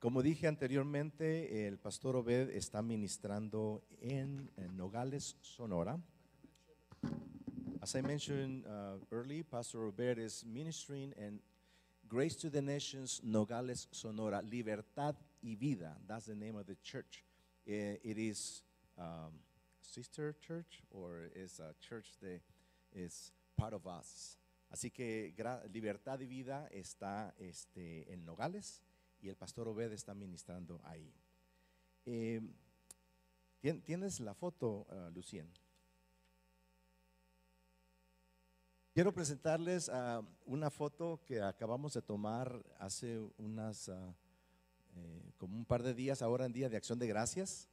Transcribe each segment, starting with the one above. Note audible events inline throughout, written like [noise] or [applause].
Como dije anteriormente, el pastor Obed está ministrando en, Nogales, Sonora. As I mentioned uh, early, Pastor Obed is ministering in Grace to the Nations, Nogales, Sonora, Libertad y Vida. That's the name of the church. Eh, it, is um, sister church or is a church that is part of us. Así que Libertad y Vida está este, en Nogales y el pastor Obed está ministrando ahí. Eh, ¿Tienes la foto, ah, Lucien? Quiero presentarles ah, una foto que acabamos de tomar hace unas, ah, eh, como un par de días, ahora en Día de Acción de Gracias.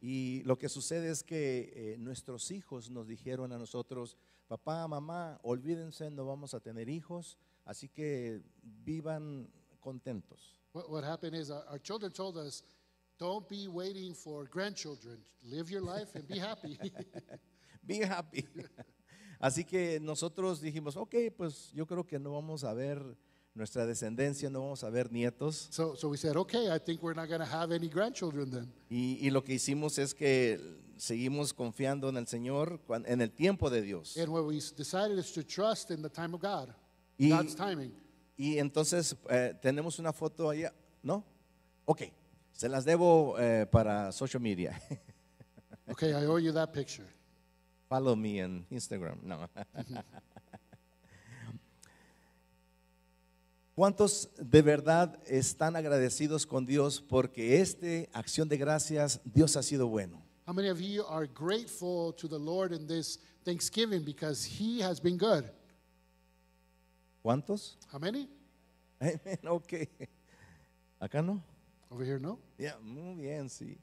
Y lo que sucede es que eh, nuestros hijos nos dijeron a nosotros, papá, mamá, olvídense, no vamos a tener hijos, así que vivan contentos. What, happened is our, children told us, don't be waiting for grandchildren, live your life and be happy. [laughs] [laughs] be happy. [laughs] Así que nosotros dijimos, ok, pues yo creo que no vamos a ver nuestra descendencia no vamos a ver nietos. So, so we said, okay, I think we're not going to have any grandchildren then. Y, y lo que hicimos es que seguimos confiando en el Señor en el tiempo de Dios. And what we decided is to trust in the time of God, Y, God's timing. y entonces eh, tenemos una foto allá, ¿no? Okay, se las debo eh, para social media. [laughs] Okay, I owe you that picture. Follow me on Instagram. No. [laughs] Mm-hmm. ¿Cuántos de verdad están agradecidos con Dios porque este acción de gracias Dios ha sido bueno? How many of you are grateful to the Lord in this Thanksgiving because he has been good? ¿Cuántos? How many? Amen, [laughs] Okay. Acá no. Over here no. Yeah, muy bien, sí.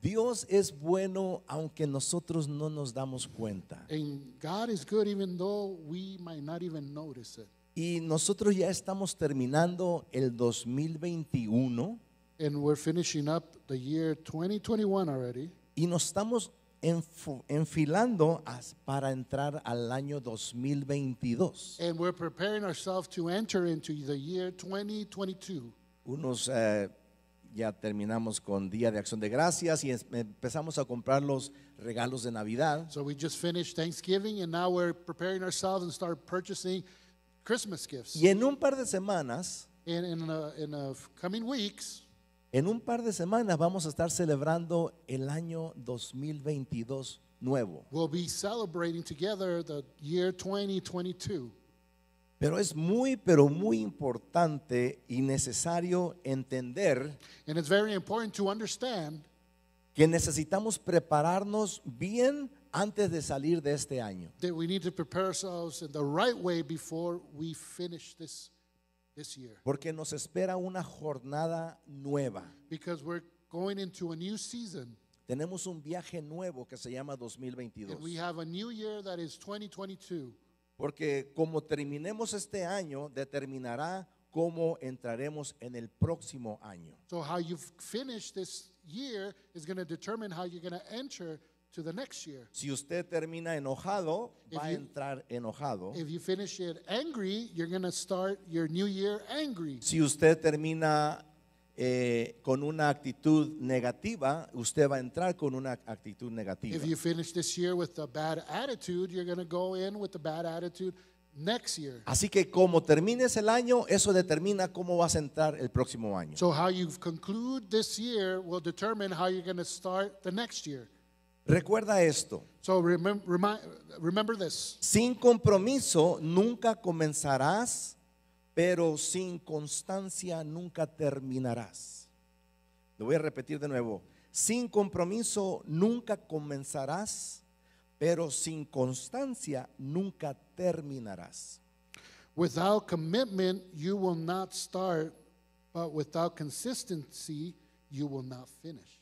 Dios es bueno aunque nosotros no nos damos cuenta. And God is good even though we might not even notice it. Y nosotros ya estamos terminando el 2021 and we're finishing up the year 2021 already. y nos estamos enf- enfilando as- para entrar al año 2022. And we're preparing ourselves to enter into the year 2022. Unos eh, ya terminamos con Día de Acción de Gracias y empezamos a comprar los regalos de Navidad. So we just finished Thanksgiving and now we're preparing ourselves and start purchasing Christmas Y en un par de semanas, coming weeks, en un par de semanas vamos a estar celebrando el año 2022 nuevo. 2022. Pero es muy, pero muy importante y necesario entender understand que necesitamos prepararnos bien antes de salir de este año. That we need to prepare ourselves in the right way before we finish this this year. Porque nos espera una jornada nueva. Because we're going into a new season. Tenemos un viaje nuevo que se llama 2022. And we have a new year that is 2022. Porque como terminemos este año, determinará cómo entraremos en el próximo año. So how you finish this year is going to determine how you're going to enter to the next year. Si usted termina enojado, va a entrar enojado. If you finish it angry, you're going to start your new year angry. Si usted termina eh, con una actitud negativa, usted va a entrar con una actitud negativa. If you finish this year with a bad attitude, you're going to go in with a bad attitude next year. Así que como termines el año, eso determina cómo vas a entrar el próximo año. So how you conclude this year will determine how you're going to start the next year. Recuerda esto. So remember, this. Sin compromiso nunca comenzarás, pero sin constancia nunca terminarás. Lo voy a repetir de nuevo. Sin compromiso nunca comenzarás, pero sin constancia nunca terminarás. Without commitment you will not start, but without consistency you will not finish.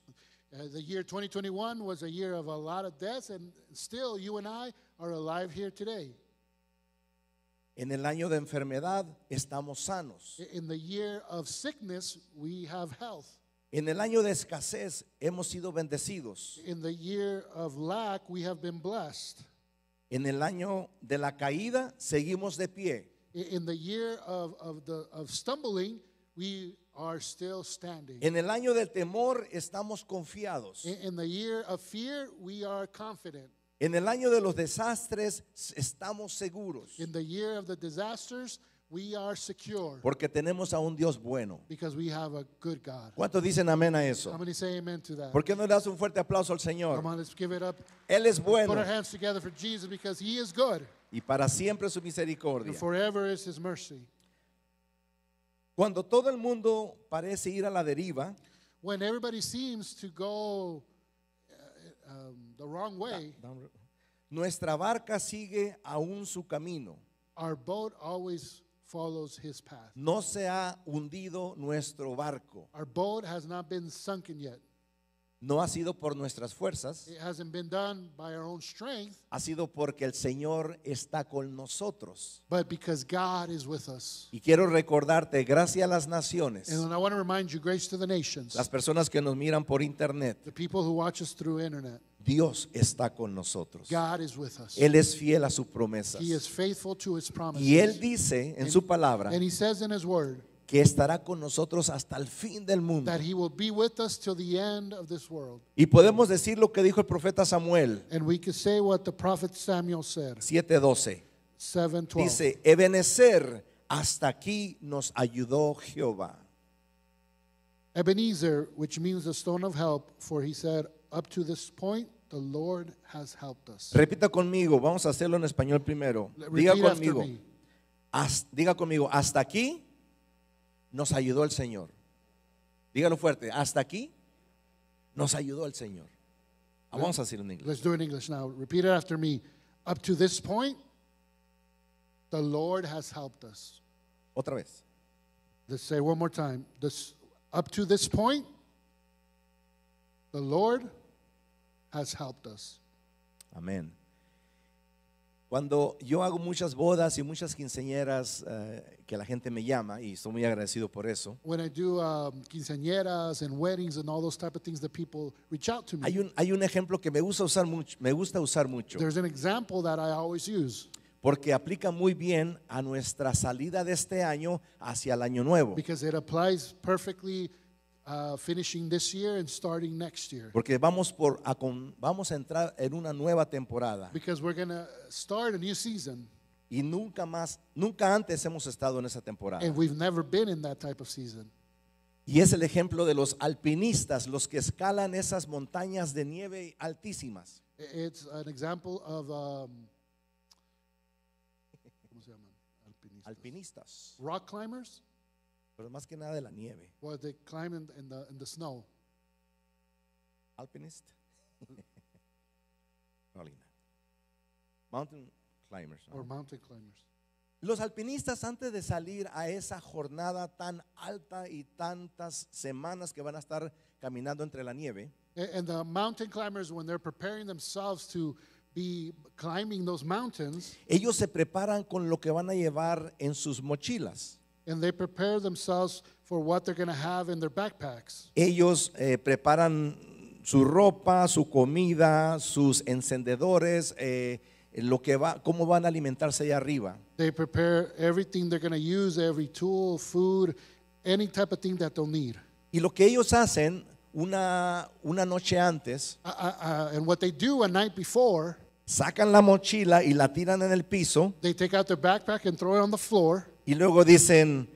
Uh, the year 2021 was a year of a lot of deaths, and still you and I are alive here today. En el año de enfermedad estamos sanos. In the year of sickness, we have health. En el año de escasez hemos sido bendecidos. In the year of lack, we have been blessed. En el año de la caída seguimos de pie. In the year of, of, the, of stumbling, we En el año del temor estamos confiados. En el año de los desastres estamos seguros. Porque tenemos a un Dios bueno. Because ¿Cuántos dicen amén a eso? ¿Por qué no le das un fuerte aplauso al Señor? Él es bueno. Y para siempre su misericordia. Cuando todo el mundo parece ir a la deriva, when everybody seems to go uh, uh, um, the wrong way, nuestra barca sigue aún su camino. Our boat always follows his path. No se ha hundido nuestro barco. Our boat has not been sunken yet. No ha sido por nuestras fuerzas. ha sido porque el Señor está con nosotros. Y quiero recordarte, gracias a las naciones, las personas que nos miran por internet, Dios está con nosotros. Él es fiel a sus promesas. Y Él dice en su palabra que estará con nosotros hasta el fin del mundo. Y podemos decir lo que dijo el profeta Samuel 7:12. Dice, Ebenezer, hasta aquí nos ayudó Jehová. Ebenezer, which means the stone of help, for he said, Up to this point, the Lord has helped us. Repita conmigo, vamos a hacerlo en español primero. Diga conmigo, diga conmigo, hasta aquí nos ayudó el Señor. Dígalo fuerte, hasta aquí nos ayudó el Señor. Ah, vamos a decirlo en inglés. Let's do it in English now. Repeat it after me. Up to this point, the Lord has helped us. Otra vez. Let's say one more time. This, up to this point, the Lord has helped us. Amén. Cuando yo hago muchas bodas y muchas quinceañeras eh, que la gente me llama y estoy muy agradecido por eso. Hay un hay un ejemplo que me gusta usar mucho, me gusta usar mucho. Porque aplica muy bien a nuestra salida de este año hacia el año nuevo. Uh, finishing this year and starting next year. Porque vamos por a vamos a entrar en una nueva temporada. Because we're going to start a new season. Y nunca más, nunca antes hemos estado en esa temporada. And we've never been in that type of season. Y es el ejemplo de los alpinistas, los que escalan esas montañas de nieve altísimas. It's an example of um, ¿cómo se llaman? Alpinistas. Alpinistas. Rock climbers pero más que nada de la nieve. Was they climbing in the, in the snow? Alpinist? [laughs] no, Mountain climbers. ¿no? Or mountain climbers. Los alpinistas antes de salir a esa jornada tan alta y tantas semanas que van a estar caminando entre la nieve. And the mountain climbers when they're preparing themselves to be climbing those mountains. Ellos se preparan con lo que van a llevar en sus mochilas. And they prepare themselves for what they're going to have in their backpacks. Ellos eh, preparan su ropa, su comida, sus encendedores, eh, lo que va, cómo van a alimentarse allá arriba. They prepare everything they're going to use, every tool, food, any type of thing that they'll need. Y lo que ellos hacen una, una noche antes, Uh, uh, uh, and what they do a night before, sacan la mochila y la tiran en el piso they take out their backpack and throw it on the floor y luego dicen,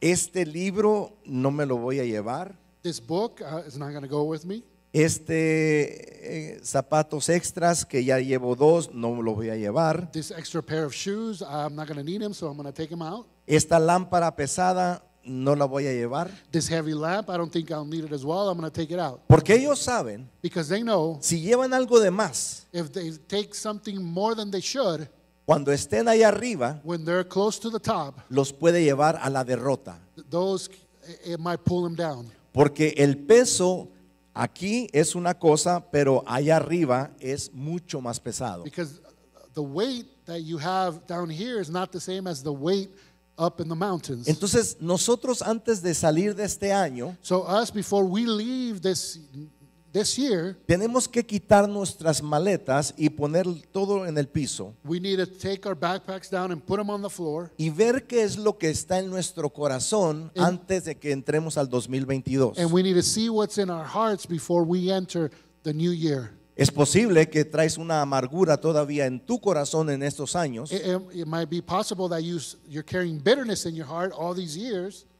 este libro no me lo voy a llevar. This book uh, is not going to go with me. Este eh, zapatos extras que ya llevo dos, no lo voy a llevar. This extra pair of shoes, I'm not going to need them, so I'm going to take them out. Esta lámpara pesada no la voy a llevar. This heavy lamp, I don't think I'll need it as well. I'm going to take it out. Porque ellos saben, because they know, si llevan algo de más, if they take something more than they should, cuando estén ahí arriba, los puede llevar a la derrota. Porque el peso aquí es una cosa, pero allá arriba es mucho más pesado. Entonces, nosotros antes de salir de este año, this year, tenemos que quitar nuestras maletas y poner todo en el piso. We need to take our backpacks down and put them on the floor. Y ver qué es lo que está en nuestro corazón and, antes de que entremos al 2022. And we need to see what's in our hearts before we enter the new year. Es posible que traes una amargura todavía en tu corazón en estos años. It, it might be possible that you, you're carrying bitterness in your heart all these years.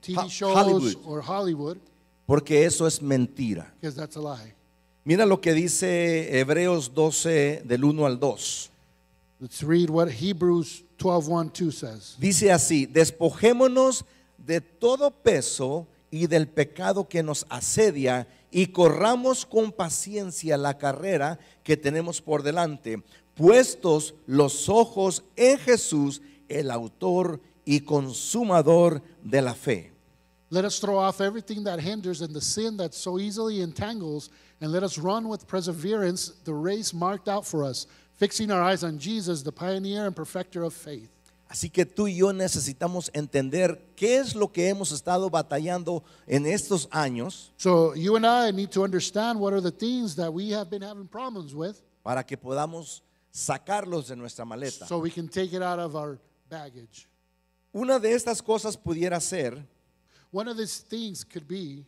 TV Hollywood. Hollywood. Porque eso es mentira. Mira lo que dice Hebreos 12 del 1 al 2. Hebrews Dice así, despojémonos de todo peso y del pecado que nos asedia y corramos con paciencia la carrera que tenemos por delante, puestos los ojos en Jesús, el autor y consumador de la fe. Let us throw off everything that hinders and the sin that so easily entangles, and let us run with perseverance the race marked out for us, fixing our eyes on Jesus, the pioneer and perfecter of faith. Así que tú y yo necesitamos entender qué es lo que hemos estado batallando en estos años. So you and I need to understand what are the things that we have been having problems with para que podamos sacarlos de nuestra maleta. so we can take it out of our baggage. Una de estas cosas pudiera ser One of these things could be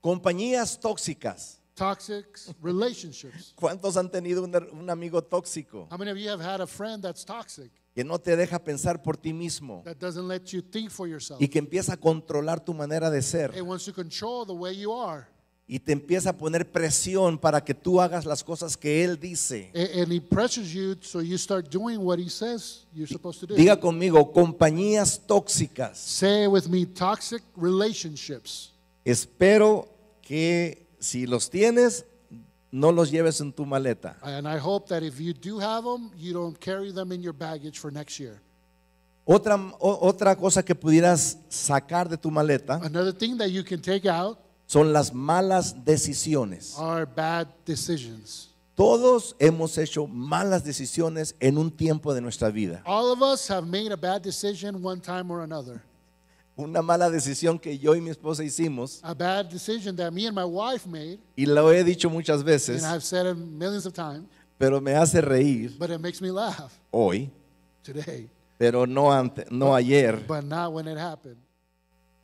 compañías tóxicas. toxic relationships. ¿Cuántos han tenido un, un amigo tóxico How many of you have had a friend that's toxic que no te deja pensar por ti mismo that doesn't let you think for yourself? y que empieza a controlar tu manera de ser? It wants to control the way you are y te empieza a poner presión para que tú hagas las cosas que él dice. Diga conmigo, compañías tóxicas. Say with me, toxic relationships. Espero que si los tienes no los lleves en tu maleta. Otra otra cosa que pudieras sacar de tu maleta. Another thing that you can take out son las malas decisiones. Are bad decisions. Todos hemos hecho malas decisiones en un tiempo de nuestra vida. All of us have made a bad decision one time or another. Una mala decisión que yo y mi esposa hicimos. A bad decision that me and my wife made. Y lo he dicho muchas veces. And I've said it millions of times. Pero me hace reír. But it makes me laugh. Hoy. Today. Pero no ante, no ayer. But not when it happened.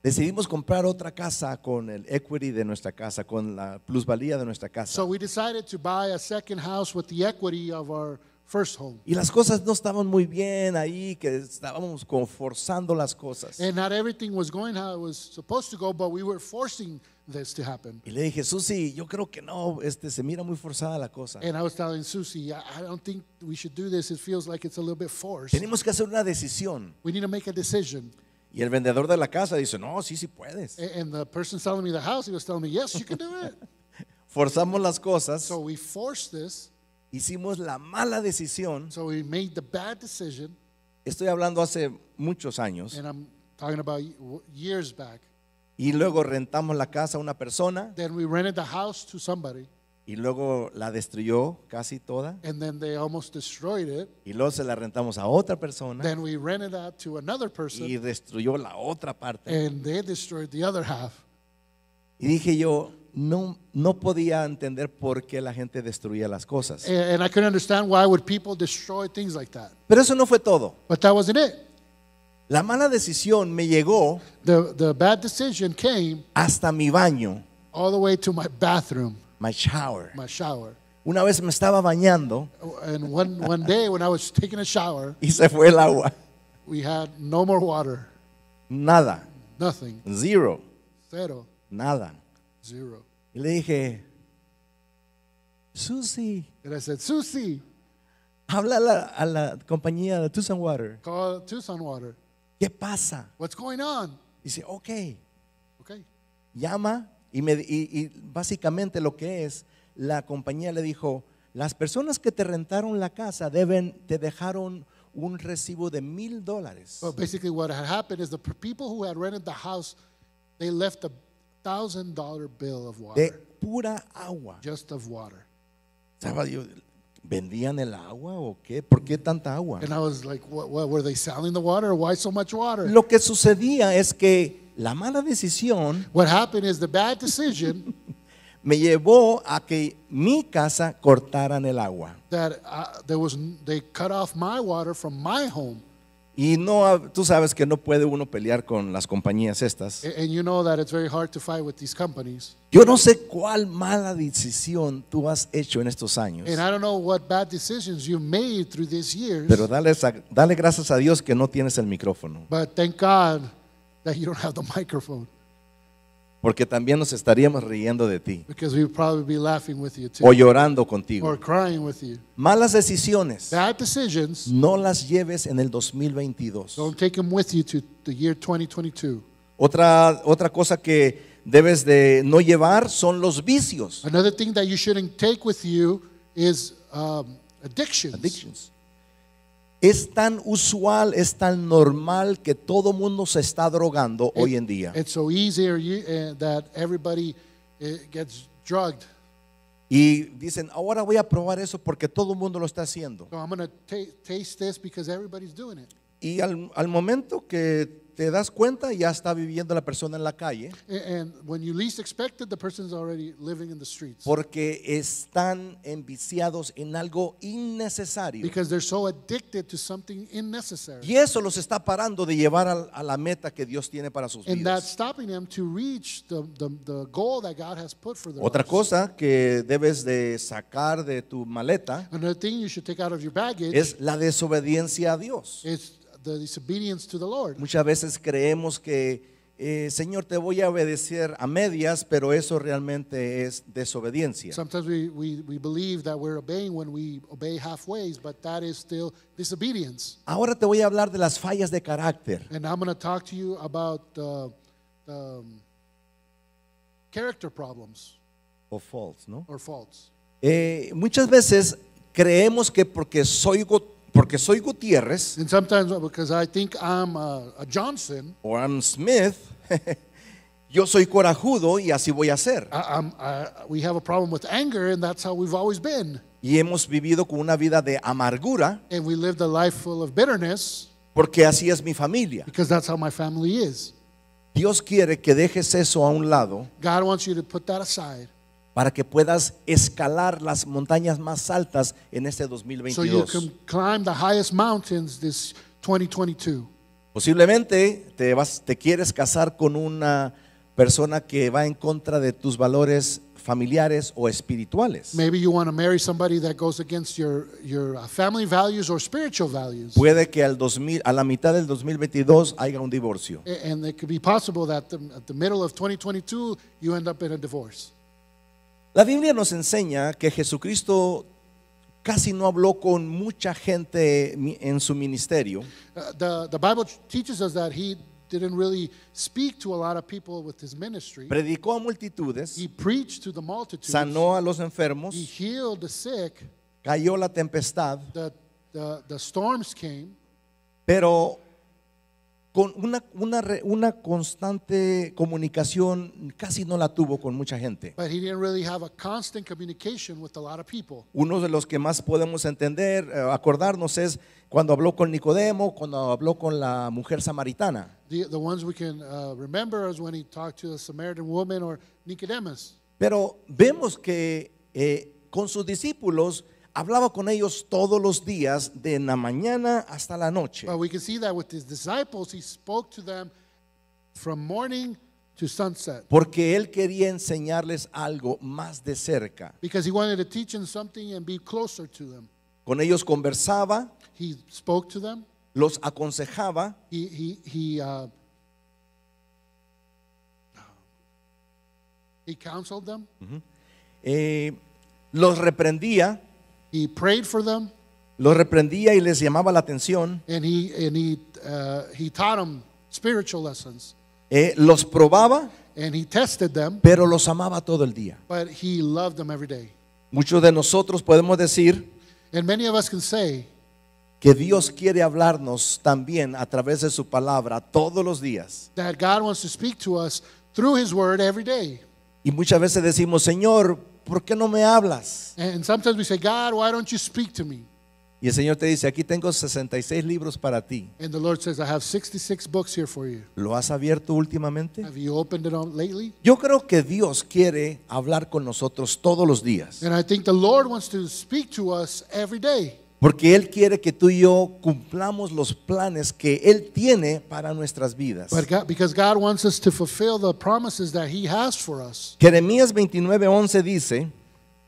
Decidimos comprar otra casa con el equity de nuestra casa, con la plusvalía de nuestra casa. So we decided to buy a second house with the equity of our first home. Y las cosas no estaban muy bien ahí, que estábamos forzando las cosas. And not everything was going how it was supposed to go, but we were forcing this to happen. Y le dije, Susi, yo creo que no, este se mira muy forzada la cosa. And I was telling Susie, I don't think we should do this. It feels like it's a little bit forced. Tenemos que hacer una decisión. We need to make a decision. Y el vendedor de la casa dice, no, sí, sí puedes. And the person selling me the house, he was telling me, yes, you can do it. [laughs] Forzamos las cosas. So we forced this. Hicimos la mala decisión. So we made the bad decision. Estoy hablando hace muchos años. And I'm talking about years back. Y luego rentamos la casa a una persona. Then we rented the house to somebody. Y luego la destruyó casi toda. And then they almost destroyed it. Y luego se la rentamos a otra persona. Then we rented out to another person. Y destruyó la otra parte. And they destroyed the other half. Y dije yo, no, no podía entender por qué la gente destruía las cosas. And, and I couldn't understand why would people destroy things like that. Pero eso no fue todo. But that wasn't it. La mala decisión me llegó the, the bad decision came hasta mi baño. All the way to my bathroom. My shower. My shower. Una vez me estaba bañando. And one, one day when I was taking a shower. Y se fue el agua. We had no more water. Nada. Nothing. Zero. Cero. Nada. Zero. Y le dije, Susie. And I said, Susie. Habla a la, la compañía de Tucson Water. Call Tucson Water. ¿Qué pasa? What's going on? Dice, okay. Okay. Llama y, y, y básicamente lo que es, la compañía le dijo, las personas que te rentaron la casa deben, te dejaron un recibo de mil dólares. Well, basically what had happened is the people who had rented the house, they left a thousand dollar bill of water. De pura agua. Just of water. Estaba yo, ¿vendían el agua o qué? ¿Por qué tanta agua? And I was like, what, what, were they selling the water? Why so much water? Lo que sucedía es que la mala decisión What happened is the bad decision [laughs] me llevó a que mi casa cortaran el agua. that uh, there was they cut off my water from my home. Y no, tú sabes que no puede uno pelear con las compañías estas. And you know that it's very hard to fight with these companies. Yo no sé cuál mala decisión tú has hecho en estos años, And I don't know what bad decisions you made through these years. pero dale, dale gracias a Dios que no tienes el micrófono. But thank God that you don't have the microphone. Porque también nos estaríamos riendo de ti. Because we'd probably be laughing with you too. O llorando contigo. Or crying with you. Malas decisiones. Bad decisions. No las lleves en el 2022. Don't take them with you to the year 2022. Otra otra cosa que debes de no llevar son los vicios. Another thing that you shouldn't take with you is um, addictions. Addictions es tan usual, es tan normal que todo mundo se está drogando hoy en día. Y dicen, ahora voy a probar eso porque todo el mundo lo está haciendo. Y al momento que te das cuenta, ya está viviendo la persona en la calle. Porque están enviciados en algo innecesario. Y eso los está parando de llevar a, la meta que Dios tiene para sus vidas. Otra cosa que debes de sacar de tu maleta es la desobediencia a Dios the disobedience to the Lord. Muchas veces creemos que eh, Señor, te voy a obedecer a medias, pero eso realmente es desobediencia. Sometimes we, we, we believe that we're obeying when we obey halfway, but that is still disobedience. Ahora te voy a hablar de las fallas de carácter. And I'm going to talk to you about uh, um, character problems. O faults, ¿no? Or faults. Eh, muchas veces creemos que porque soy gotoso porque soy Gutiérrez And sometimes because I think I'm a, Johnson, or I'm Smith, [laughs] yo soy corajudo y así voy a ser. I, we have a problem with anger, and that's how we've always been. Y hemos vivido con una vida de amargura And we lived a life full of bitterness porque así es mi familia. because that's how my family is. Dios quiere que dejes eso a un lado God wants you to put that aside para que puedas escalar las montañas más altas en este 2022. So you can climb the highest mountains this 2022. Posiblemente te vas te quieres casar con una persona que va en contra de tus valores familiares o espirituales. Maybe you want to marry somebody that goes against your your uh, family values or spiritual values. Puede que al 2000 a la mitad del 2022 haya un divorcio. And it could be possible that the, at the middle of 2022 you end up in a divorce. La Biblia nos enseña que Jesucristo casi no habló con mucha gente en su ministerio. Uh, Predicó a multitudes. Sanó a los enfermos. Cayó la tempestad. Pero con una, una, una constante comunicación, casi no la tuvo con mucha gente. Uno de los que más podemos entender, eh, acordarnos es cuando habló con Nicodemo, cuando habló con la mujer samaritana. Pero vemos que eh, con sus discípulos hablaba con ellos todos los días de la mañana hasta la noche. Well, we can see that with his disciples, he spoke to them from morning to sunset. Porque él quería enseñarles algo más de cerca. Because he wanted to teach them something and be closer to them. Con ellos conversaba. He spoke to them. Los aconsejaba. He, he, he, uh, he counseled them. eh, los reprendía. He Los reprendía y les llamaba la atención. And he, uh, em eh, los probaba. pero los amaba todo el día. Em Muchos de nosotros podemos decir que Dios quiere hablarnos también a través de su palabra todos los días. Y muchas veces decimos, Señor, ¿por qué no me hablas? And sometimes we say, God, why don't you speak to me? Y el Señor te dice, aquí tengo 66 libros para ti. And the Lord says, I have 66 books here for you. ¿Lo has abierto últimamente? Have you opened it up lately? Yo creo que Dios quiere hablar con nosotros todos los días. And I think the Lord wants to speak to us every day. Porque Él quiere que tú y yo cumplamos los planes que Él tiene para nuestras vidas. Jeremías 29:11 dice,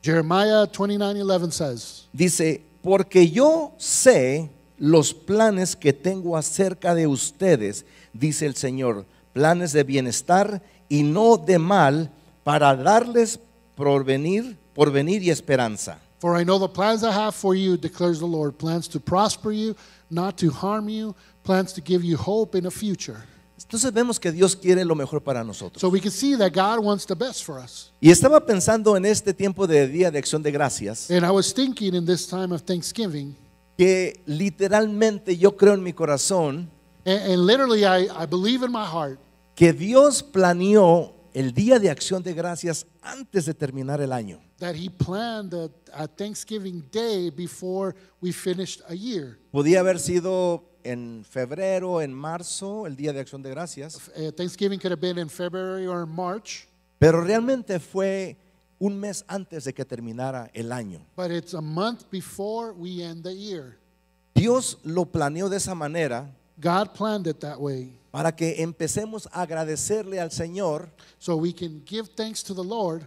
Jeremiah 29:11 says, dice, porque yo sé los planes que tengo acerca de ustedes, dice el Señor, planes de bienestar y no de mal, para darles porvenir, porvenir y esperanza. For I know the plans I have for you, declares the Lord plans to prosper you, not to harm you, plans to give you hope in a future. Entonces vemos que Dios quiere lo mejor para nosotros. So we can see that God wants the best for us. Y estaba pensando en este tiempo de día de acción de gracias. And I was thinking in this time of Thanksgiving. Que literalmente yo creo en mi corazón. and literally I, I believe in my heart. Que Dios planeó el día de acción de gracias antes de terminar el año that he planned a, a Thanksgiving day before we finished a year. Podía haber sido en febrero, en marzo, el día de Acción de Gracias, eh, Thanksgiving could have been in February or in March, pero realmente fue un mes antes de que terminara el año. but it's a month before we end the year. Dios lo planeó de esa manera God planned it that way para que empecemos a agradecerle al Señor so we can give thanks to the Lord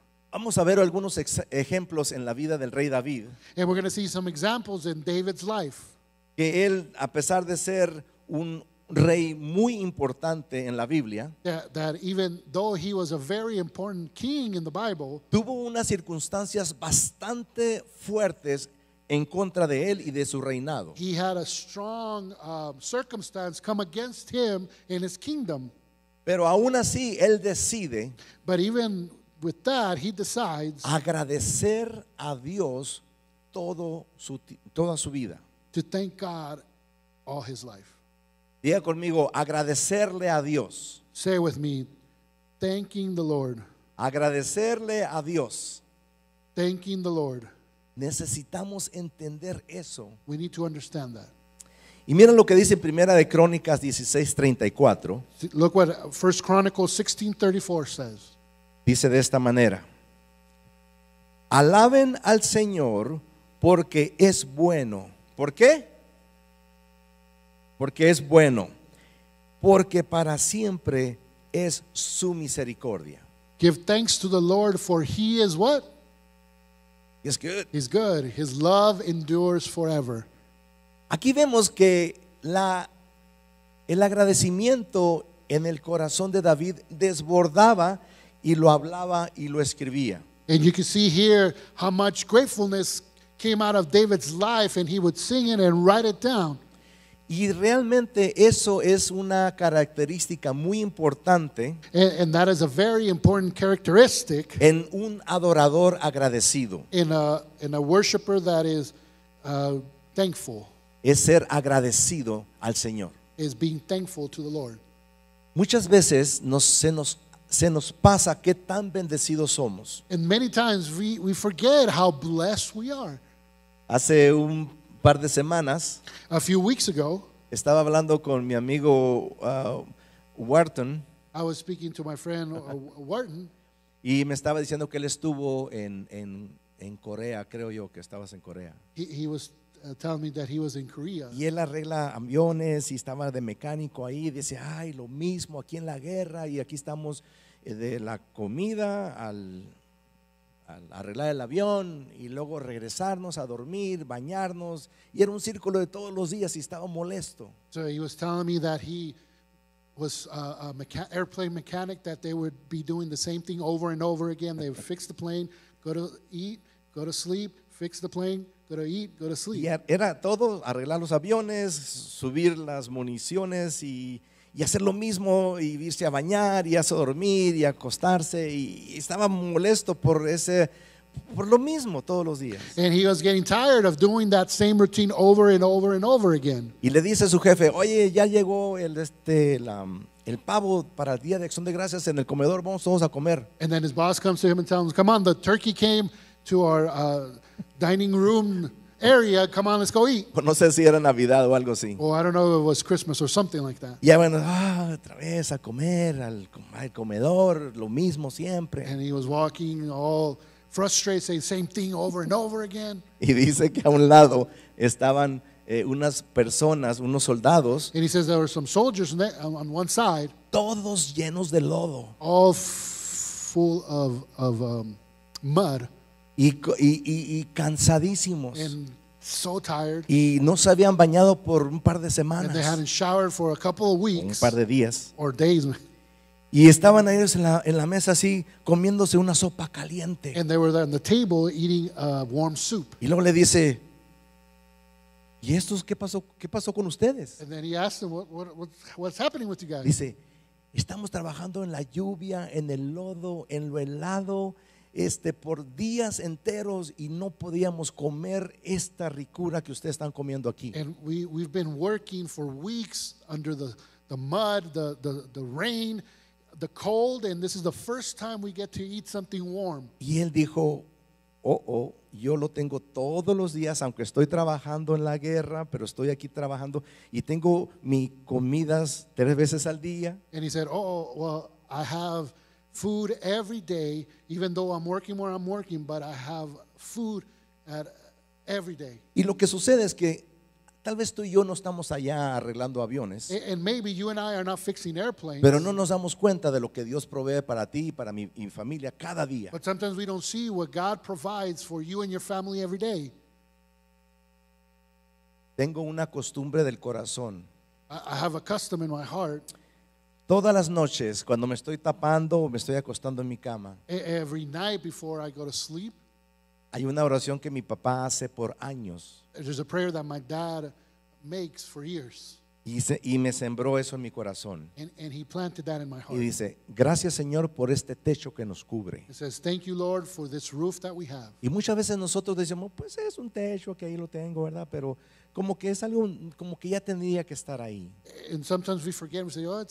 Vamos a ver algunos ejemplos en la vida del rey David. And we're going to see some examples in David's life. Que él, a pesar de ser un rey muy importante en la Biblia, that, that even though he was a very important king in the Bible, tuvo unas circunstancias bastante fuertes en contra de él y de su reinado. He had a strong uh, circumstance come against him in his kingdom. Pero aún así él decide But even with that, he decides agradecer a Dios todo su, toda su vida. to thank God all his life. Diga conmigo, agradecerle a Dios. Say with me, thanking the Lord. Agradecerle a Dios. Thanking the Lord. Necesitamos entender eso. We need to understand that. Y miren lo que dice Primera de Crónicas 16:34. Look what First Chronicles 16:34 says. Dice de esta manera, alaben al Señor porque es bueno. ¿Por qué? Porque es bueno. Porque para siempre es su misericordia. Give thanks to the Lord for he is what? He's good. He's good. His love endures forever. Aquí vemos que la el agradecimiento en el corazón de David desbordaba y lo hablaba y lo escribía. And you can see here how much gratefulness came out of David's life and he would sing it and write it down. Y realmente eso es una característica muy importante and, and that is a very important characteristic en un adorador agradecido. In a, in a worshiper that is uh, thankful. Es ser agradecido al Señor. Is being thankful to the Lord. Muchas veces nos, se nos se nos pasa qué tan bendecidos somos. Hace un par de semanas A few weeks estaba hablando con mi amigo uh, uh, Wharton y me estaba diciendo que él estuvo en, en, en Corea, creo yo que estabas en Corea. Uh, tell me that he was in Korea. Y él arregla aviones y estaba de mecánico ahí. Dice, ay, lo mismo aquí en la guerra y aquí estamos eh, de la comida al, al arreglar el avión y luego regresarnos a dormir, bañarnos. Y era un círculo de todos los días y estaba molesto. So he was telling me that he was a, a mecha airplane mechanic that they would be doing the same thing over and over again. They would fix the plane, go to eat, go to sleep, fix the plane. Pero, go to sleep. Y era todo, arreglar los aviones, subir las municiones y, y, hacer lo mismo, y irse a bañar, y a dormir, y acostarse. Y, estaba molesto por ese... Por lo mismo todos los días. over over again. Y le dice a su jefe, oye, ya llegó el, este, el pavo para el día de acción de gracias en el comedor, vamos todos a comer. And then his boss come to our uh, dining room area, come on, let's go eat. Pues no sé si era Navidad o algo así. Oh, I don't know if it was Christmas or something like that. Ya bueno, ah, otra vez a comer al, al comedor, lo mismo siempre. And he was walking all frustrated, saying same thing over and over again. Y dice que a un lado estaban eh, unas personas, unos soldados. And he says there were some soldiers on one side. Todos llenos de lodo. All full of, of um, mud y, y, y cansadísimos. Y no se habían bañado por un par de semanas, un par de días. Y estaban ellos en la, en la mesa así, comiéndose una sopa caliente. Y luego le dice, ¿y estos qué pasó, qué pasó con ustedes? Dice, estamos trabajando en la lluvia, en el lodo, en lo helado, este, por días enteros y no podíamos comer esta ricura que ustedes están comiendo aquí. Y él dijo, oh, oh, yo lo tengo todos los días, aunque estoy trabajando en la guerra, pero estoy aquí trabajando y tengo mis comidas tres veces al día. Y oh, oh I have food every day, even though I'm working where I'm working, but I have food every day. Y lo que sucede es que Tal vez tú y yo no estamos allá arreglando aviones. And maybe you and I are not fixing airplanes. Pero no nos damos cuenta de lo que Dios provee para ti y para mi, familia cada día. But sometimes we don't see what God provides for you and your family every day. Tengo una costumbre del corazón. I have a custom in my heart. Todas las noches, cuando me estoy tapando o me estoy acostando en mi cama, e, hay una oración que mi papá hace por años. a prayer that my dad makes for years. Y, me sembró eso en mi corazón. Y dice, gracias Señor por este techo que nos cubre. Y muchas veces nosotros decimos, pues es un techo que ahí lo tengo, ¿verdad? Pero como que es algo, como que ya tendría que estar ahí. Oh,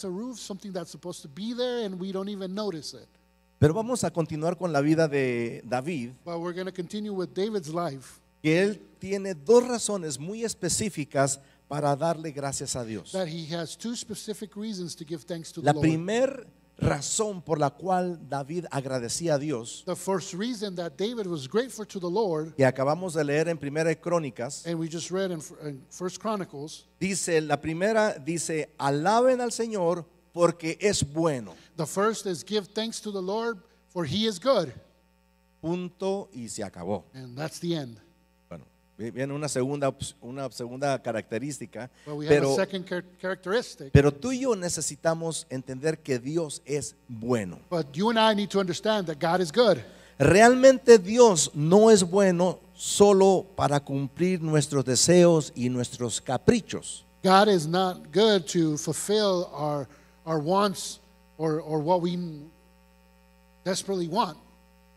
pero vamos a continuar con la vida de David. Que él tiene dos razones muy específicas para darle gracias a Dios. That he has two specific reasons to give thanks to the La Lord. primer razón por la cual David agradecía a Dios The first reason that David was grateful to the Lord, que acabamos de leer en Primera Crónicas and we just read in, in First Chronicles, dice la primera dice alaben al Señor porque es bueno. the first is give thanks to the Lord for he is good. Punto y se acabó. And that's the end. Viene una segunda, una segunda característica. pero, tú y yo necesitamos entender que Dios es bueno. Realmente Dios no es bueno solo para cumplir nuestros deseos y nuestros caprichos. God is not good to fulfill our, our wants or, or what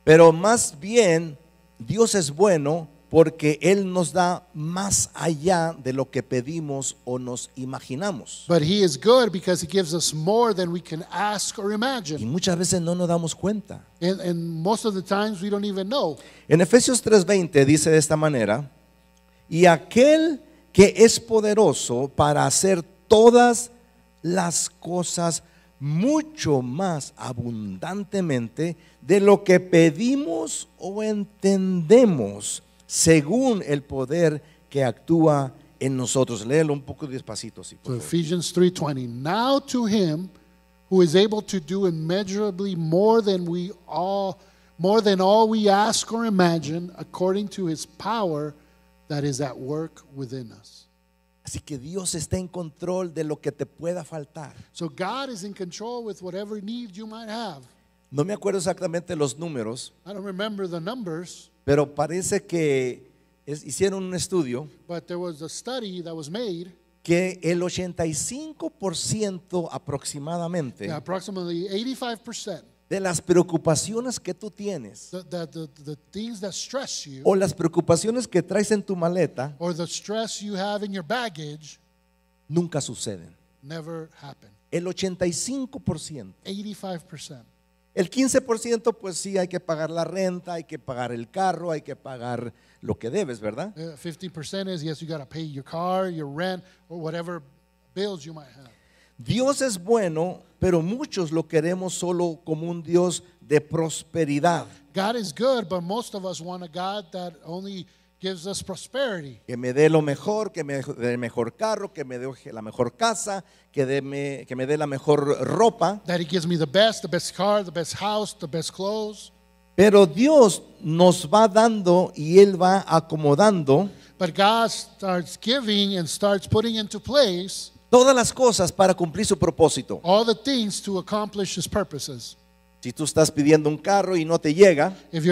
Pero más bien Dios es bueno porque él nos da más allá de lo que pedimos o nos imaginamos. But he is good because he gives us more than we can ask or Y muchas veces no nos damos cuenta. most of the times we don't even know. En Efesios 3:20 dice de esta manera, y aquel que es poderoso para hacer todas las cosas mucho más abundantemente de lo que pedimos o entendemos según el poder que actúa en nosotros. Léelo un poco despacito si So Ephesians 3:20. Now to him who is able to do immeasurably more than we all more than all we ask or imagine according to his power that is at work within us. Así que Dios está en control de lo que te pueda faltar. So God is in control with whatever need you might have. No me acuerdo exactamente los números. I don't remember the numbers. Pero parece que hicieron un estudio que el 85% aproximadamente de las preocupaciones que tú tienes o las preocupaciones que traes en tu maleta nunca suceden. El 85%. 85%. El 15% pues sí, hay que pagar la renta, hay que pagar el carro, hay que pagar lo que debes, ¿verdad? 15% 50% is yes, you got to pay your car, your rent or whatever bills you might have. Dios es bueno, pero muchos lo queremos solo como un Dios de prosperidad. God is good, but most of us want a God that only gives us prosperity. Que me dé lo mejor, que me dé el mejor carro, que me dé la mejor casa, que, deme, que me dé la mejor ropa. That he gives me the best, the best car, the best house, the best clothes. Pero Dios nos va dando y él va acomodando. But God starts giving and starts putting into place todas las cosas para cumplir su propósito. All the things to accomplish his purposes. Si tú estás pidiendo un carro y no te llega, es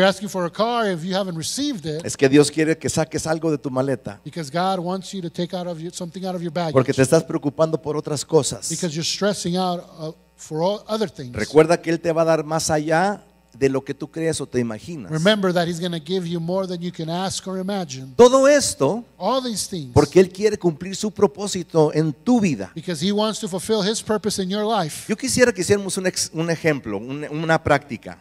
que Dios quiere que saques algo de tu maleta. Porque te estás preocupando por otras cosas. Uh, Recuerda que él te va a dar más allá de lo que tú creas o te imaginas. Todo esto porque él quiere cumplir su propósito en tu vida. he wants to his in your life. Yo quisiera que hiciéramos un, un ejemplo, una, práctica.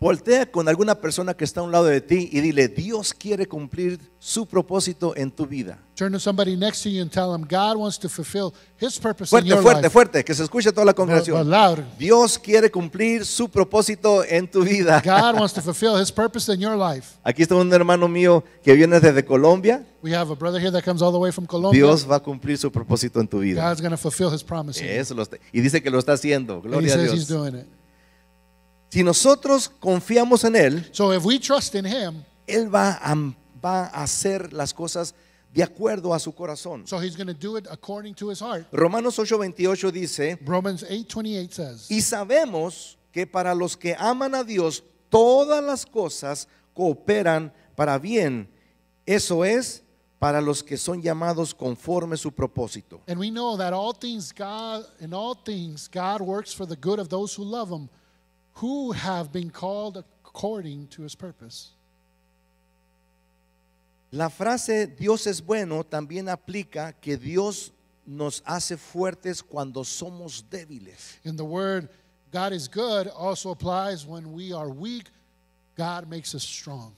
Voltea con alguna persona que está a un lado de ti y dile, Dios quiere cumplir su propósito en tu vida. Turn to somebody next to you and tell them God wants to fulfill his purpose fuerte, in your fuerte, life. fuerte, que se escuche toda la congregación. But, but Dios quiere cumplir su propósito en tu vida. God wants to fulfill his purpose in your life. [laughs] Aquí está un hermano mío que viene desde Colombia. We have a brother here that comes all the way from Colombia. Dios va a cumplir su propósito en tu vida. God's going to fulfill his promise. Eso lo está, y dice que lo está haciendo. Gloria a Dios. He's doing it. Si nosotros confiamos en él, so if we trust in him, él va a, va a hacer las cosas de acuerdo a su corazón. So he's going to do it according to his heart. Romanos 8:28 dice, Romans 8:28 says, y sabemos que para los que aman a Dios todas las cosas cooperan para bien. Eso es para los que son llamados conforme su propósito. And we know that all things God in all things God works for the good of those who love him, who have been called according to his purpose. La frase Dios es bueno también aplica que Dios nos hace fuertes cuando somos débiles. In the word God is good also applies when we are weak, God makes us strong.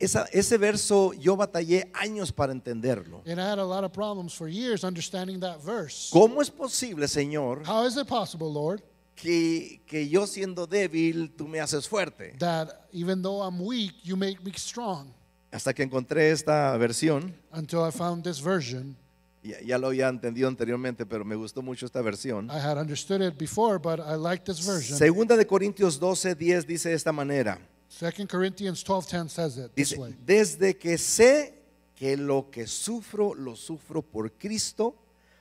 Esa, ese verso yo batallé años para entenderlo. And I had a lot of problems for years understanding that verse. ¿Cómo es posible, Señor, How is it possible, Lord, que, que yo siendo débil, tú me haces fuerte? that even though I'm weak, you make me strong? Hasta que encontré esta versión. Ya, lo había entendido anteriormente, pero me gustó mucho esta versión. Segunda de Corintios 12, 10 dice de esta manera. Desde que sé que lo que sufro lo sufro por Cristo,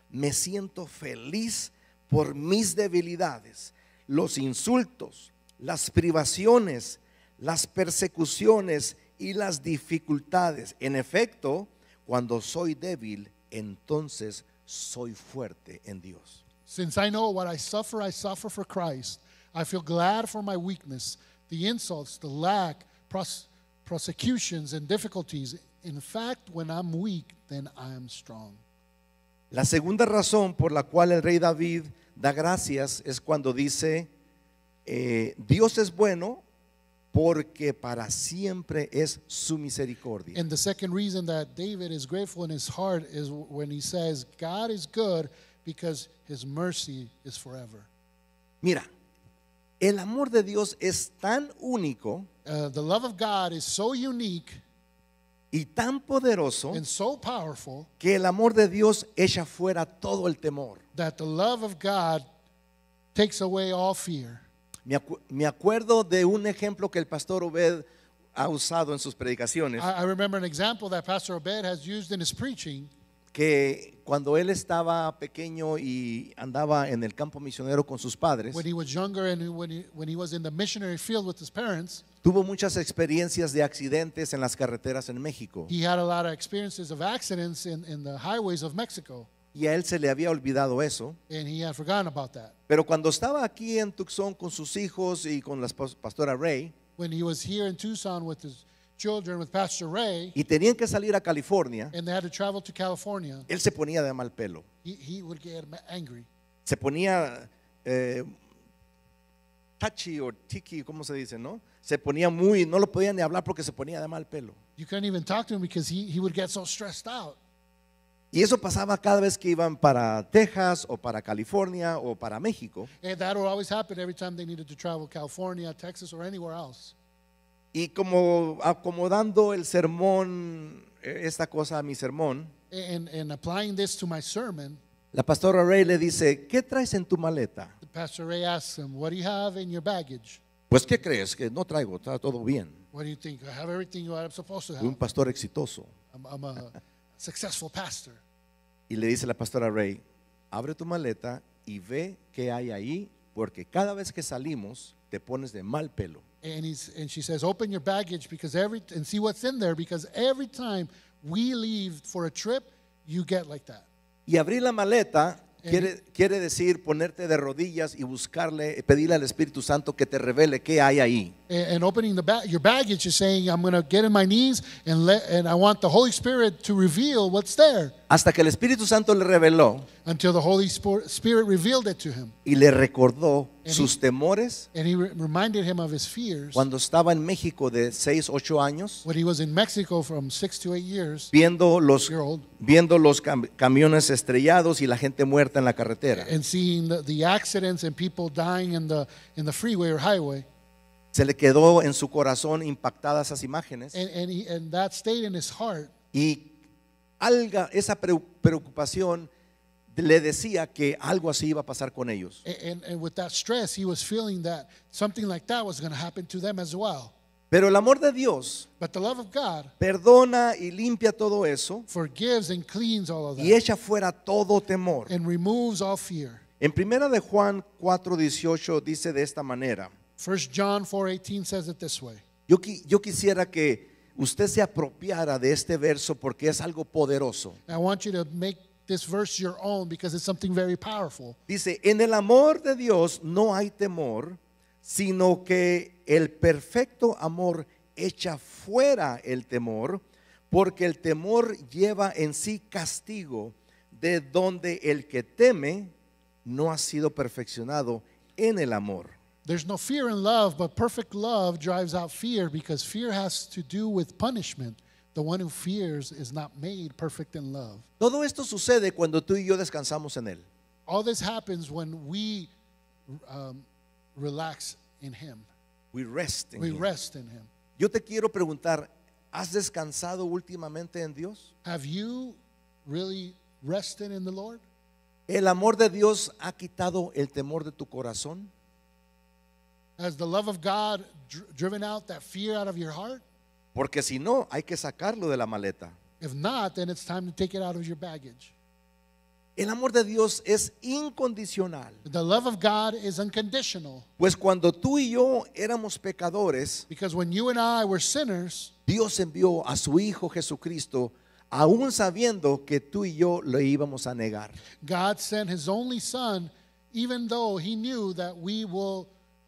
me siento feliz por mis debilidades, los insultos, las privaciones, las persecuciones y las dificultades. En efecto, cuando soy débil, entonces soy fuerte en Dios. Since I know what I suffer, I suffer for Christ. I feel glad for my weakness, the insults, the lack, prosecutions and difficulties. In fact, when I'm weak, then I am strong. La segunda razón por la cual el rey David da gracias es cuando dice, eh, Dios es bueno porque para siempre es su misericordia. And the second reason that David is grateful in his heart is when he says God is good because his mercy is forever. Mira, el amor de Dios es tan único uh, the love of God is so unique y tan poderoso and so powerful que el amor de Dios echa fuera todo el temor. That the love of God takes away all fear. Me, acuerdo de un ejemplo que el pastor Obed ha usado en sus predicaciones. Que cuando él estaba pequeño y andaba en el campo misionero con sus padres, tuvo muchas experiencias de accidentes en las carreteras en México y a él se le había olvidado eso. Pero cuando estaba aquí en Tucson con sus hijos y con la pastora Ray, y tenían que salir a California, él se ponía de mal pelo. Se ponía eh, tachi o tiki, ¿cómo se dice, no? Se ponía muy, no lo podían ni hablar porque se ponía de mal pelo. You y eso pasaba cada vez que iban para Texas o para California o para México. Y como acomodando el sermón, eh, esta cosa a mi sermón. La pastora Ray le dice, ¿qué traes en tu maleta? Pues ¿qué crees? Que no traigo, está todo bien. Un pastor exitoso successful pastor. Y le dice la pastora Ray, abre tu maleta y ve qué hay ahí, porque cada vez que salimos te pones de mal pelo. And, he's, and she says, open your baggage because every, and see what's in there because every time we leave for a trip, you get like that. Y abrí la maleta Quiere, quiere, decir ponerte de rodillas y buscarle, pedirle al Espíritu Santo que te revele qué hay ahí. And opening the bag, your baggage is saying, I'm going to get in my knees and, let, and I want the Holy Spirit to reveal what's there hasta que el Espíritu Santo le reveló Until the Holy Spirit revealed it to him. y le recordó sus temores cuando estaba en México de 6, 8 años, when he was in Mexico from six to eight years, viendo los, viendo los camiones estrellados y la gente muerta en la carretera. Se le quedó en su corazón impactadas esas imágenes. And, that stayed in his heart alga, esa preocupación le decía que algo así iba a pasar con ellos. Pero el amor de Dios perdona y limpia todo eso y echa fuera todo temor. En primera de Juan 4:18 dice de esta manera. yo quisiera que usted se apropiara de este verso porque es algo poderoso. Dice, en el amor de Dios no hay temor, sino que el perfecto amor echa fuera el temor, porque el temor lleva en sí castigo, de donde el que teme no ha sido perfeccionado en el amor. There's no fear in love, but perfect love drives out fear because fear has to do with punishment. The one who fears is not made perfect in love. Todo esto sucede cuando tú y yo descansamos en él. All this happens when we um, relax in him. We rest in we him. rest in him. Yo te quiero preguntar, ¿has descansado últimamente en Dios? Have you really rested in the Lord? ¿El amor de Dios ha quitado el temor de tu corazón? Has the love of God dr driven out that fear out of your heart? Porque si no, hay que sacarlo de la maleta. If not, then it's time to take it out of your baggage. El amor de Dios es incondicional. The love of God is unconditional. Pues cuando tú y yo éramos pecadores, Because when you and I were sinners, Dios envió a su Hijo Jesucristo, aún sabiendo que tú y yo lo íbamos a negar. God sent his only son, even though he knew that we will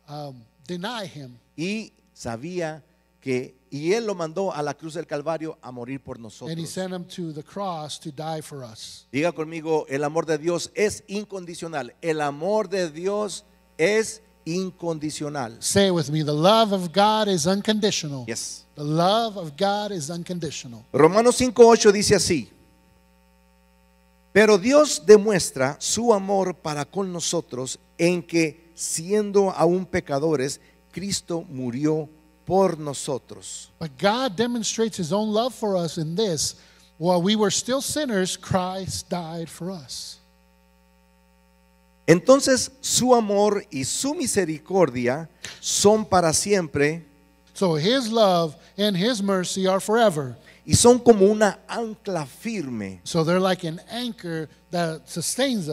Um, deny him. Y sabía que y él lo mandó a la cruz del Calvario a morir por nosotros. he sent him to the cross to die for us. Diga conmigo, el amor de Dios es incondicional. El amor de Dios es incondicional. Say with me, the love of God is unconditional. Yes. The love of God is unconditional. Romanos 5:8 dice así: Pero Dios demuestra su amor para con nosotros en que siendo aún pecadores, Cristo murió por nosotros. But God demonstrates his own love for us in this, while we were still sinners, Christ died for us. Entonces su amor y su misericordia son para siempre. So his love and his mercy are forever y son como una ancla firme.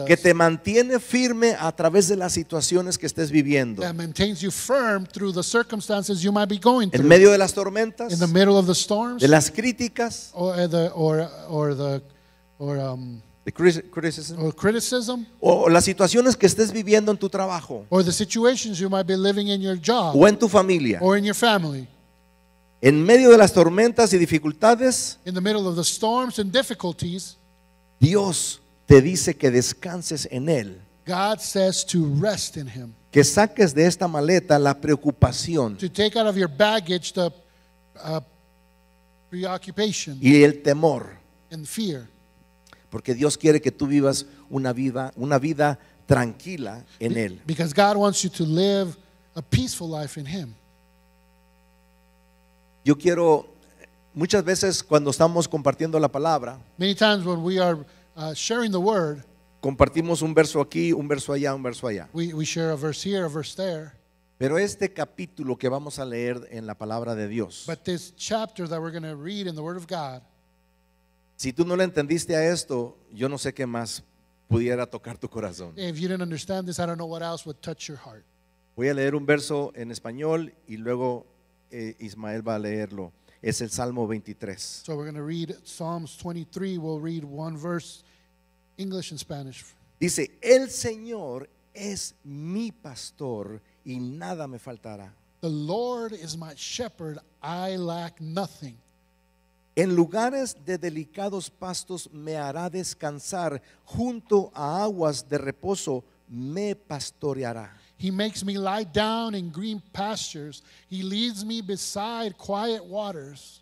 Que te mantiene firme a través de las situaciones que estés viviendo. En medio de las tormentas. De las críticas. O, las situaciones que estés viviendo en tu trabajo. O en tu familia. En medio de las tormentas y dificultades, Dios te dice que descanses en él. Que saques de esta maleta la preocupación. Uh, y el temor. Porque Dios quiere que tú vivas una vida, una vida tranquila en él. Because God wants you to live a peaceful life in him. Yo quiero, muchas veces cuando estamos compartiendo la palabra, uh, compartimos un verso aquí, un verso allá, un verso allá. Pero este capítulo que vamos a leer en la palabra de Dios, si tú no le entendiste a esto, yo no sé qué más pudiera tocar tu corazón. Voy a leer un verso en español y luego eh, Ismael va a leerlo. Es el Salmo 23. Dice, el Señor es mi pastor y nada me faltará. I nothing. En lugares de delicados pastos me hará descansar, junto a aguas de reposo me pastoreará. He makes me lie down in green pastures. He leads me beside quiet waters.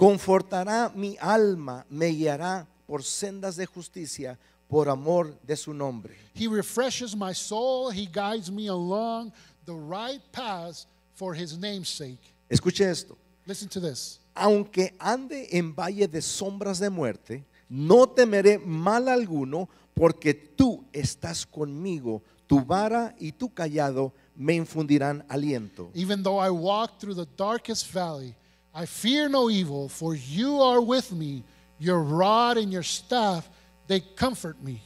Confortará mi alma, me guiará por sendas de justicia por amor de su nombre. He refreshes my soul, he guides me along the right path for his name's sake. Escuche esto. Listen to this. Aunque ande en valle de sombras de muerte, no temeré mal alguno, porque tú estás conmigo tu vara y tu callado me infundirán aliento. Even though I walk through the darkest valley, I fear no evil, for you are with me. Your rod and your staff, they comfort me.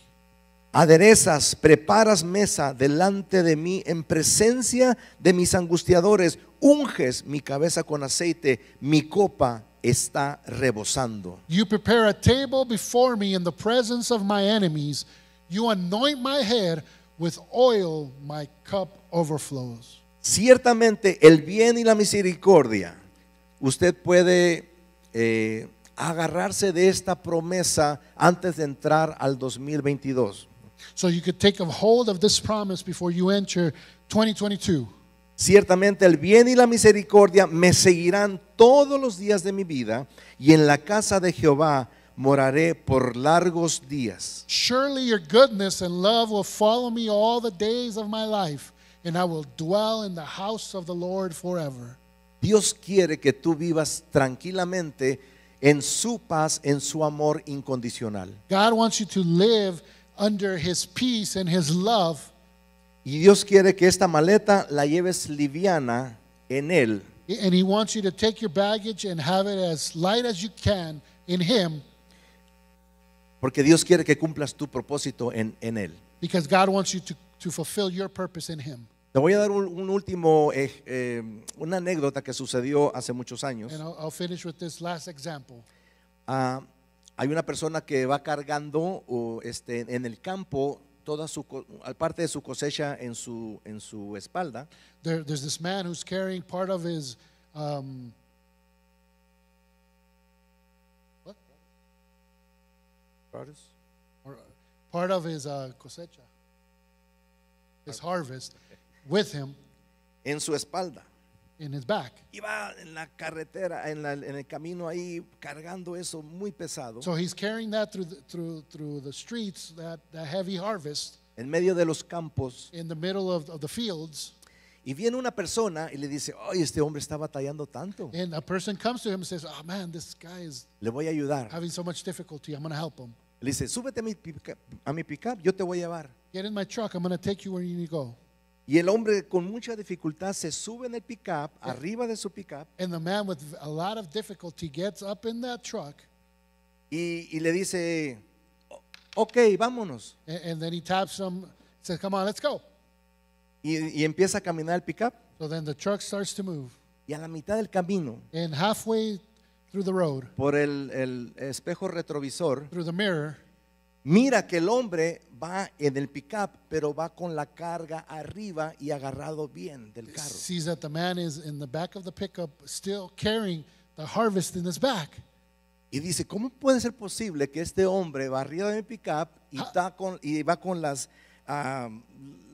Aderezas, preparas mesa delante de mí en presencia de mis angustiadores. Unges mi cabeza con aceite, mi copa está rebosando. You prepare a table before me in the presence of my enemies. You anoint my head With oil my cup overflows. Ciertamente el bien y la misericordia, usted puede eh, agarrarse de esta promesa antes de entrar al 2022. So you could take a hold of this promise before you enter 2022. Ciertamente el bien y la misericordia me seguirán todos los días de mi vida y en la casa de Jehová moraré por largos días. Surely your goodness and love will follow me all the days of my life, and I will dwell in the house of the Lord forever. Dios quiere que tú vivas tranquilamente en su paz, en su amor incondicional. God wants you to live under his peace and his love. Y Dios quiere que esta maleta la lleves liviana en él. And he wants you to take your baggage and have it as light as you can in him Porque Dios quiere que cumplas tu propósito en, en Él. Te voy a dar un, último, eh, eh, una anécdota que sucedió hace muchos años. Ah, hay una persona que va cargando este, en el campo toda su parte de su cosecha en su en su espalda. Uh, part of his uh, cosecha, his ah, harvest, with him en su espalda. in his back. Iba en la carretera, en, la- en el camino ahí cargando eso muy pesado. So he's carrying that through the, through through the streets, that, heavy harvest en medio de los campos. in the middle of, the fields. Y viene una persona y le dice, ay, este hombre está batallando tanto. And a person comes to him and says, "Oh man, this guy is Le voy a ayudar. having so much difficulty. I'm going to help him." Le dice, súbete a mi, a mi pickup, yo te voy a llevar. Get in my truck, I'm going to take you where you need to go. Y el hombre con mucha dificultad se sube en el pickup, yeah. arriba de su pickup. And the man with a lot of difficulty gets up in that truck. Y, y le dice, ok, vámonos. And, and then he taps him, says, come on, let's go. Y, y empieza a caminar el pickup. So then the truck starts to move. Y a la mitad del camino. And halfway through the road, por el, el espejo retrovisor, through the mirror, mira que el hombre va en el pickup, pero va con la carga arriba y agarrado bien del carro. sees that the man is in the back of the pickup still carrying the harvest in his back. Y dice, ¿cómo puede ser posible que este hombre va arriba de mi pickup y, está con, y va con las, ah,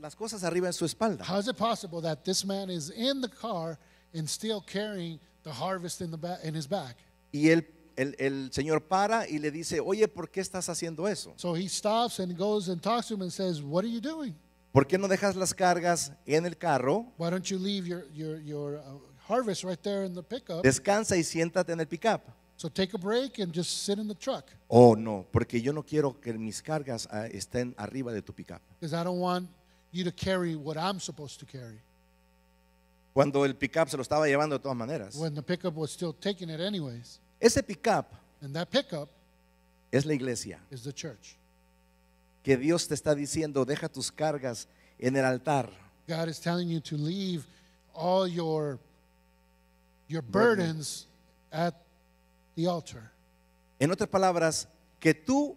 las cosas arriba en su espalda? How is it possible that this man is in the car and still carrying the harvest in the back in his back? Y el el, el Señor para y le dice, oye, ¿por qué estás haciendo eso? So he stops and goes and talks to him and says, What are you doing? ¿Por qué no dejas las cargas en el carro? Why don't you leave your, your, your uh, harvest right there in the pickup? Descansa y siéntate en el pickup. So take a break and just sit in the truck. Oh no, porque yo no quiero que mis cargas ah, estén arriba de tu pickup. Because I don't want you to carry what I'm supposed to carry. Cuando el pickup se lo estaba llevando de todas maneras. Ese pickup And es la iglesia. church. Que Dios te está diciendo, deja tus cargas en el altar. God is telling you to leave all your your altar. En otras palabras, que tú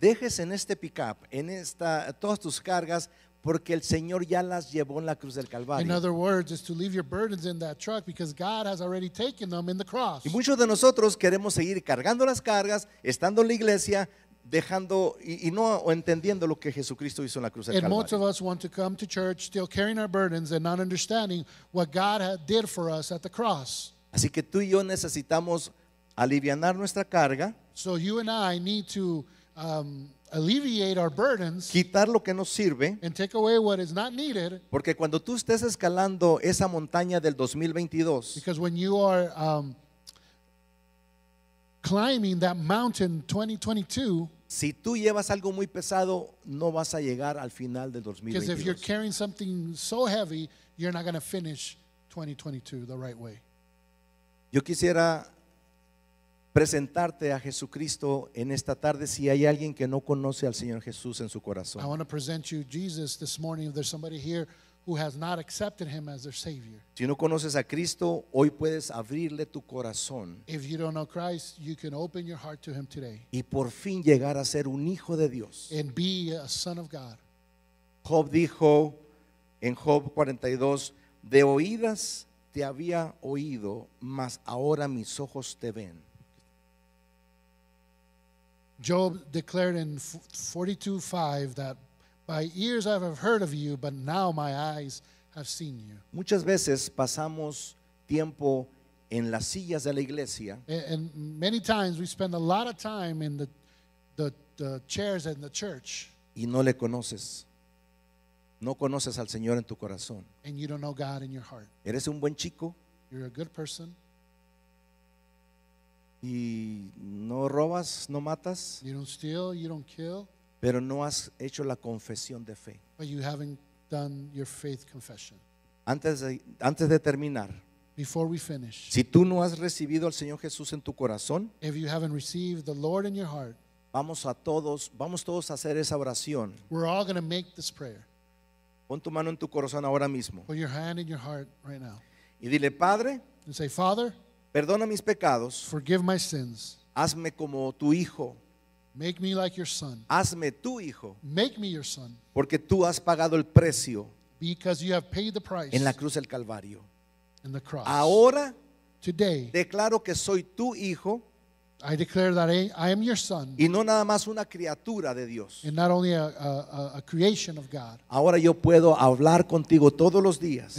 dejes en este pickup, en esta todas tus cargas porque el Señor ya las llevó en la cruz del Calvario. In other words, is to leave your burdens in that truck because God has already taken them in the cross. Y muchos de nosotros queremos seguir cargando las cargas, estando en la iglesia, dejando y, y no entendiendo lo que Jesucristo hizo en la cruz del And Calvario. most of us want to come to church still carrying our burdens and not understanding what God had, did for us at the cross. Así que tú y yo necesitamos alivianar nuestra carga. So you and I need to um, Alleviate our burdens, quitar lo que no sirve, and take away what is not needed, porque cuando tú estés escalando esa montaña del 2022, because when you are um, climbing that mountain 2022, si tú llevas algo muy pesado, no vas a llegar al final del 2022. Because if you're carrying something so heavy, you're not going to finish 2022 the right way. Yo quisiera presentarte a Jesucristo en esta tarde si hay alguien que no conoce al Señor Jesús en su corazón. you him Si no conoces a Cristo, hoy puedes abrirle tu corazón. Y por fin llegar a ser un hijo de Dios. Job dijo en Job 42, de oídas te había oído, mas ahora mis ojos te ven. Job declared in 42:5 that by ears I have heard of you, but now my eyes have seen you. Muchas veces pasamos tiempo en las sillas de la iglesia. And, and many times we spend a lot of time in the, the, the chairs in the church. Y no le conoces. No conoces al Señor en tu corazón. And you don't know God in your heart. Eres un buen chico. You're a good person. Y no robas, no matas. Pero no has hecho la confesión de fe. Antes de, antes de terminar, si tú no has recibido al Señor Jesús en tu corazón, vamos a todos, vamos todos a hacer esa oración. Pon tu mano en tu corazón ahora mismo y dile, Padre, Perdona mis pecados. Hazme como tu hijo. Hazme tu hijo. Porque tú has pagado el precio. En la cruz del Calvario. Ahora declaro que soy tu hijo. I declare Y no nada más una criatura de Dios. And not only creation Ahora yo puedo hablar contigo todos los días.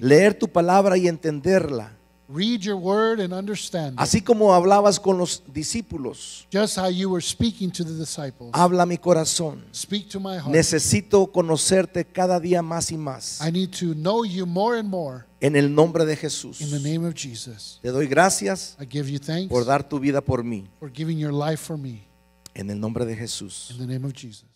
Leer tu palabra y entenderla. Read your word and understand Así como hablabas con los discípulos, Just how you were speaking to the disciples. habla mi corazón. Speak to my heart. Necesito conocerte cada día más y más. I need to know you more and more. En el nombre de Jesús. In the name of Jesus. Te doy gracias I give you thanks por dar tu vida por mí. For giving your life for me. En el nombre de Jesús. In the name of Jesus.